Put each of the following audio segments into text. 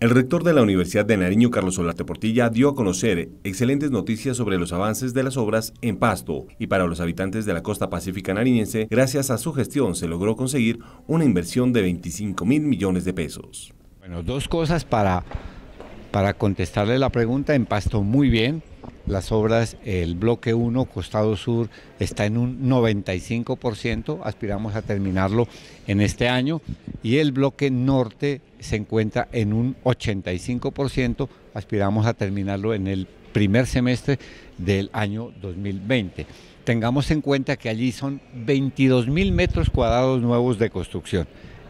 El rector de la Universidad de Nariño, Carlos Solarte Portilla, dio a conocer excelentes noticias sobre los avances de las obras en Pasto y para los habitantes de la costa pacífica nariñense, gracias a su gestión se logró conseguir una inversión de 25 mil millones de pesos. Bueno, dos cosas para, para contestarle la pregunta. En Pasto muy bien, las obras, el bloque 1, costado sur, está en un 95%, aspiramos a terminarlo en este año, y el bloque norte se encuentra en un 85%, aspiramos a terminarlo en el primer semestre del año 2020. Tengamos en cuenta que allí son 22 mil metros cuadrados nuevos de construcción.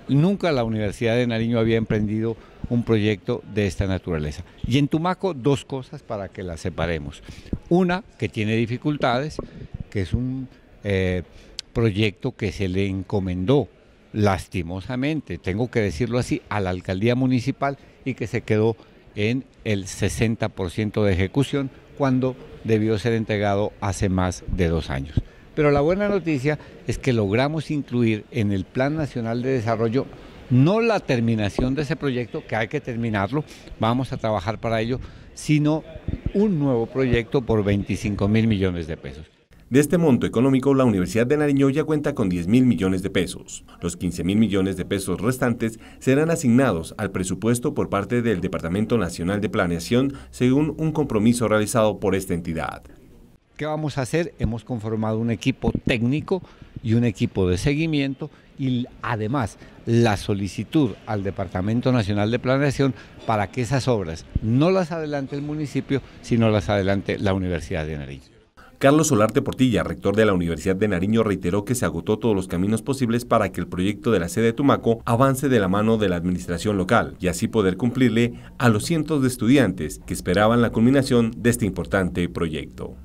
Nunca la Universidad de Nariño había emprendido un proyecto de esta naturaleza. Y en Tumaco dos cosas para que las separemos. Una, que tiene dificultades, que es un eh, proyecto que se le encomendó lastimosamente, tengo que decirlo así, a la alcaldía municipal y que se quedó en el 60% de ejecución cuando debió ser entregado hace más de dos años. Pero la buena noticia es que logramos incluir en el Plan Nacional de Desarrollo no la terminación de ese proyecto, que hay que terminarlo, vamos a trabajar para ello, sino un nuevo proyecto por 25 mil millones de pesos. De este monto económico, la Universidad de Nariño ya cuenta con 10 mil millones de pesos. Los 15 mil millones de pesos restantes serán asignados al presupuesto por parte del Departamento Nacional de Planeación, según un compromiso realizado por esta entidad. ¿Qué vamos a hacer? Hemos conformado un equipo técnico y un equipo de seguimiento y además la solicitud al Departamento Nacional de Planeación para que esas obras no las adelante el municipio, sino las adelante la Universidad de Nariño. Carlos Solarte Portilla, rector de la Universidad de Nariño, reiteró que se agotó todos los caminos posibles para que el proyecto de la sede de Tumaco avance de la mano de la administración local y así poder cumplirle a los cientos de estudiantes que esperaban la culminación de este importante proyecto.